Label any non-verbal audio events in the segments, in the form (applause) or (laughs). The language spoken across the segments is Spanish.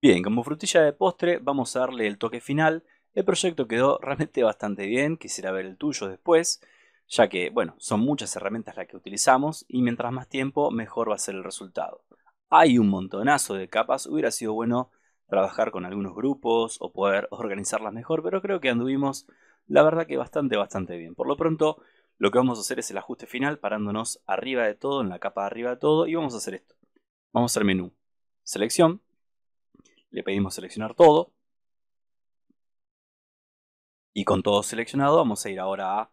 Bien, como frutilla de postre vamos a darle el toque final. El proyecto quedó (laughs) realmente bastante bien, quisiera ver el tuyo después, ya que, bueno, son muchas herramientas las que utilizamos y mientras más tiempo mejor va a ser el resultado. Hay un montonazo de capas, hubiera sido bueno trabajar con algunos grupos o poder (laughs) organizarlas mejor, pero creo que anduvimos la verdad que bastante, bastante bien. Por lo pronto, lo que vamos a hacer es el ajuste final parándonos arriba de todo, en la capa de arriba de todo, y vamos a hacer esto. Vamos al menú, selección, le pedimos seleccionar todo. Y con todo seleccionado vamos a ir ahora a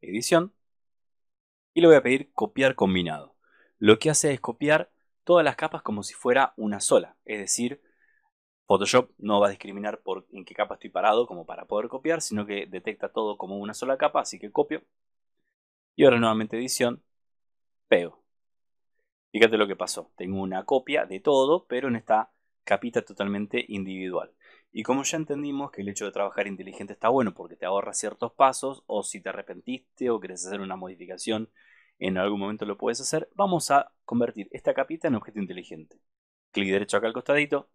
edición. Y le voy a pedir copiar combinado. Lo que hace es copiar todas las capas como si fuera una sola. Es decir, Photoshop no va a discriminar por en qué capa estoy parado como para poder copiar, sino que detecta todo como una sola capa, así que copio. Y ahora nuevamente edición, pego. Fíjate lo que pasó. Tengo una copia de todo, pero en esta capita totalmente individual. Y como ya entendimos que el hecho de trabajar inteligente está bueno porque te ahorra ciertos pasos o si te arrepentiste o querés hacer una modificación, en algún momento lo puedes hacer, vamos a convertir esta capita en objeto inteligente. Clic derecho acá al costadito,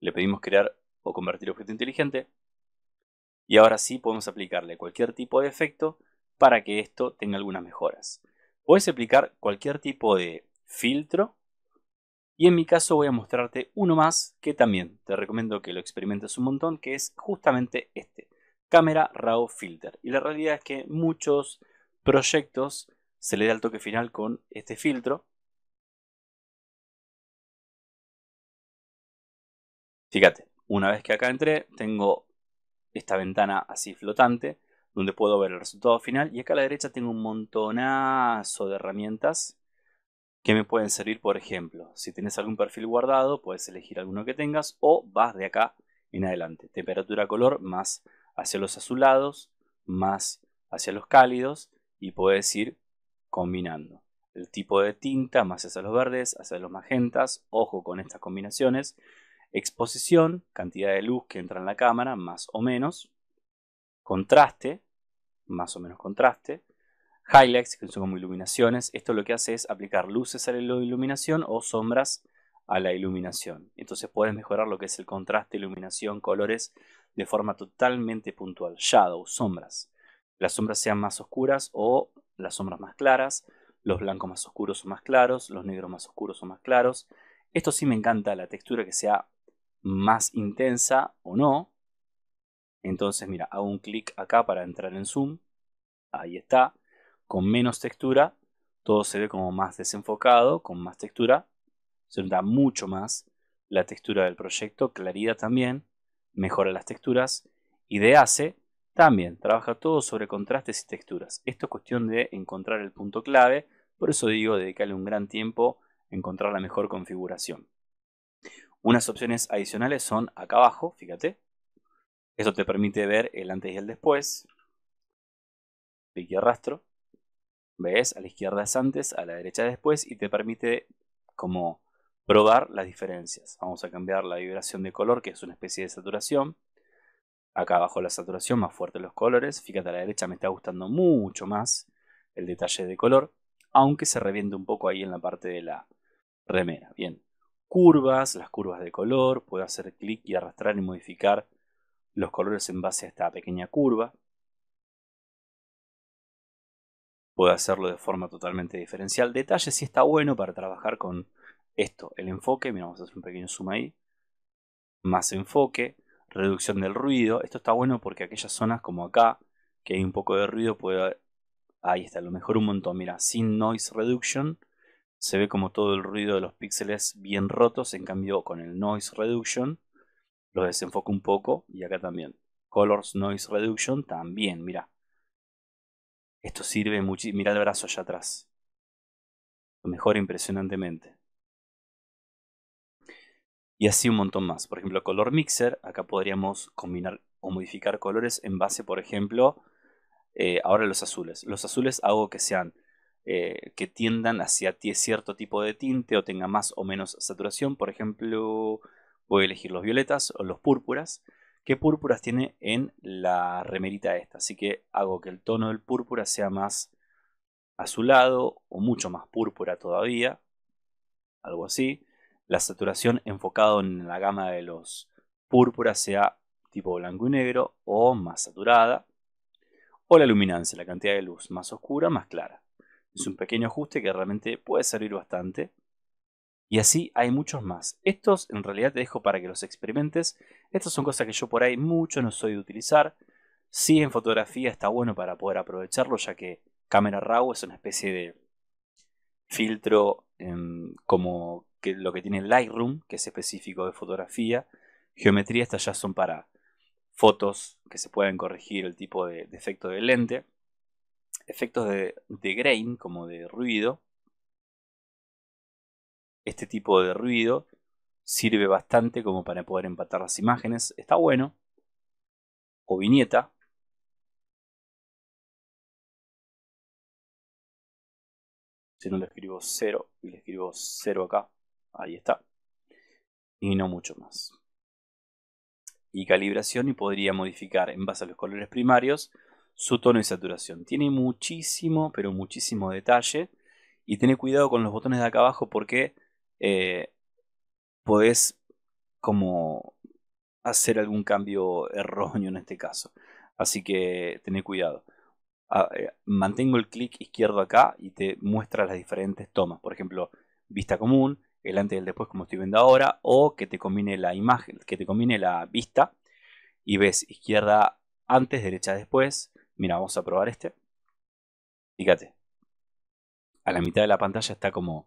le pedimos crear o convertir objeto inteligente y ahora sí podemos aplicarle cualquier tipo de efecto para que esto tenga algunas mejoras. Puedes aplicar cualquier tipo de filtro y en mi caso voy a mostrarte uno más que también te recomiendo que lo experimentes un montón, que es justamente este, cámara RAW filter. Y la realidad es que muchos proyectos se le da el toque final con este filtro. Fíjate, una vez que acá entré, tengo esta ventana así flotante, donde puedo ver el resultado final. Y acá a la derecha tengo un montonazo de herramientas que me pueden servir, por ejemplo, si tienes algún perfil guardado, puedes elegir alguno que tengas o vas de acá en adelante. Temperatura color más hacia los azulados, más hacia los cálidos y puedes ir combinando. El tipo de tinta más hacia los verdes, hacia los magentas, ojo con estas combinaciones. Exposición, cantidad de luz que entra en la cámara, más o menos. Contraste, más o menos contraste. Highlights, que son como iluminaciones. Esto lo que hace es aplicar luces a la iluminación o sombras a la iluminación. Entonces puedes mejorar lo que es el contraste, iluminación, colores de forma totalmente puntual. Shadow, sombras. Las sombras sean más oscuras o las sombras más claras, los blancos más oscuros o más claros, los negros más oscuros o más claros. Esto sí me encanta, la textura que sea más intensa o no. Entonces, mira, hago un clic acá para entrar en zoom. Ahí está con menos textura, todo se ve como más desenfocado, con más textura, se nota mucho más la textura del proyecto, claridad también, mejora las texturas y de hace, también trabaja todo sobre contrastes y texturas. Esto es cuestión de encontrar el punto clave, por eso digo dedicarle un gran tiempo a encontrar la mejor configuración. Unas opciones adicionales son acá abajo, fíjate. Eso te permite ver el antes y el después. Clic y arrastro. Ves, a la izquierda es antes, a la derecha después y te permite como probar las diferencias. Vamos a cambiar la vibración de color, que es una especie de saturación. Acá abajo la saturación, más fuerte los colores. Fíjate, a la derecha me está gustando mucho más el detalle de color, aunque se reviente un poco ahí en la parte de la remera. Bien, curvas, las curvas de color, puedo hacer clic y arrastrar y modificar los colores en base a esta pequeña curva. puede hacerlo de forma totalmente diferencial. Detalle sí está bueno para trabajar con esto, el enfoque, mira, vamos a hacer un pequeño zoom ahí, más enfoque, reducción del ruido, esto está bueno porque aquellas zonas como acá, que hay un poco de ruido, puede, ahí está, a lo mejor un montón, mira, sin noise reduction, se ve como todo el ruido de los píxeles bien rotos, en cambio con el noise reduction, lo desenfoco un poco, y acá también, colors noise reduction también, mira, esto sirve muchísimo. el brazo allá atrás. Lo mejora impresionantemente. Y así un montón más. Por ejemplo, color mixer. Acá podríamos combinar o modificar colores en base, por ejemplo, eh, ahora los azules. Los azules hago que sean, eh, que tiendan hacia cierto tipo de tinte o tenga más o menos saturación. Por ejemplo, voy a elegir los violetas o los púrpuras qué púrpuras tiene en la remerita esta. Así que hago que el tono del púrpura sea más azulado o mucho más púrpura todavía. Algo así. La saturación enfocado en la gama de los púrpuras sea tipo blanco y negro o más saturada. O la luminancia, la cantidad de luz más oscura, más clara. Es un pequeño ajuste que realmente puede servir bastante. Y así hay muchos más. Estos en realidad te dejo para que los experimentes. Estas son cosas que yo por ahí mucho no soy de utilizar. Sí en fotografía está bueno para poder aprovecharlo ya que Camera Raw es una especie de filtro em, como lo que tiene Lightroom, que es específico de fotografía. Geometría, estas ya son para fotos que se pueden corregir el tipo de, efecto de lente. Efectos de grain, como de ruido, este tipo de ruido sirve bastante como para poder empatar las imágenes. Está bueno. O viñeta. Si no le escribo 0 y le escribo 0 acá. Ahí está. Y no mucho más. Y calibración y podría modificar en base a los colores primarios su tono y saturación. Tiene muchísimo, pero muchísimo detalle. Y tiene cuidado con los botones de acá abajo porque eh, podés como hacer algún cambio erróneo en este caso. Así que tened cuidado. Ah, eh, mantengo el clic izquierdo acá y te muestra las diferentes tomas. Por ejemplo, vista común, el antes y el después como estoy viendo ahora, o que te combine la imagen, que te combine la vista y ves izquierda antes, derecha después. Mira, vamos a probar este. Fíjate. A la mitad de la pantalla está como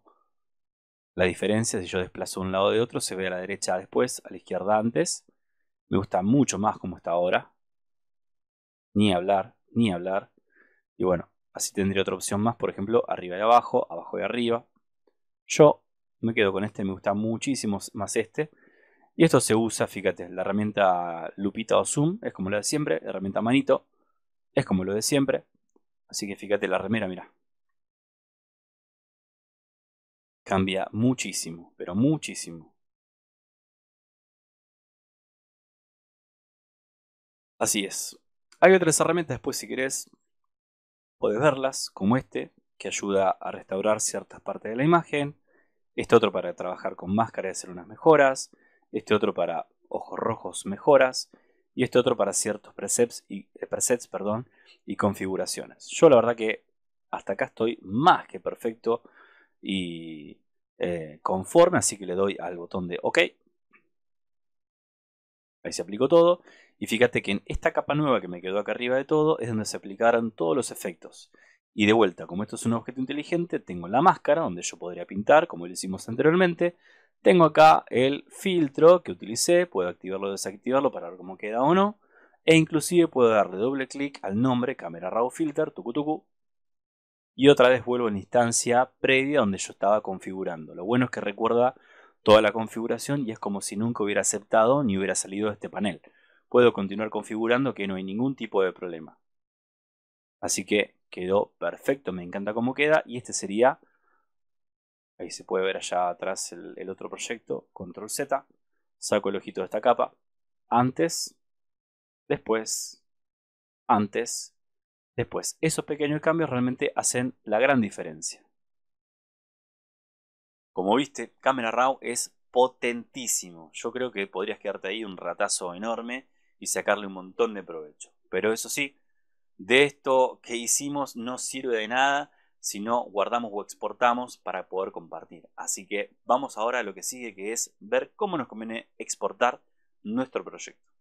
la diferencia, es si yo desplazo un lado de otro, se ve a la derecha después, a la izquierda antes. Me gusta mucho más como está ahora. Ni hablar, ni hablar. Y bueno, así tendría otra opción más, por ejemplo, arriba y abajo, abajo y arriba. Yo me quedo con este, me gusta muchísimo más este. Y esto se usa, fíjate, la herramienta lupita o zoom, es como lo de siempre, herramienta manito, es como lo de siempre. Así que fíjate la remera, mira, cambia muchísimo, pero muchísimo. Así es. Hay otras herramientas después si querés, podés verlas, como este, que ayuda a restaurar ciertas partes de la imagen, este otro para trabajar con máscaras y hacer unas mejoras, este otro para ojos rojos mejoras, y este otro para ciertos eh, presets y, y configuraciones. Yo la verdad que hasta acá estoy más que perfecto y eh, conforme, así que le doy al botón de OK. Ahí se aplicó todo. Y fíjate que en esta capa nueva que me quedó acá arriba de todo es donde se aplicaron todos los efectos. Y de vuelta, como esto es un objeto inteligente, tengo la máscara donde yo podría pintar, como lo hicimos anteriormente. Tengo acá el filtro que utilicé, puedo activarlo o desactivarlo para ver cómo queda o no. E inclusive puedo darle doble clic al nombre, Camera raw filter, tucu y otra vez vuelvo a la instancia previa donde yo estaba configurando. Lo bueno es que recuerda toda la configuración y es como si nunca hubiera aceptado ni hubiera salido de este panel. Puedo continuar configurando que no hay ningún tipo de problema. Así que quedó perfecto, me encanta cómo queda y este sería, ahí se puede ver allá atrás el, el otro proyecto, control Z, saco el ojito de esta capa, antes, después, antes, Después, esos pequeños cambios realmente hacen la gran diferencia. Como viste, Camera Raw es potentísimo. Yo creo que podrías quedarte ahí un ratazo enorme y sacarle un montón de provecho. Pero eso sí, de esto que hicimos no sirve de nada si no guardamos o exportamos para poder compartir. Así que vamos ahora a lo que sigue que es ver cómo nos conviene exportar nuestro proyecto.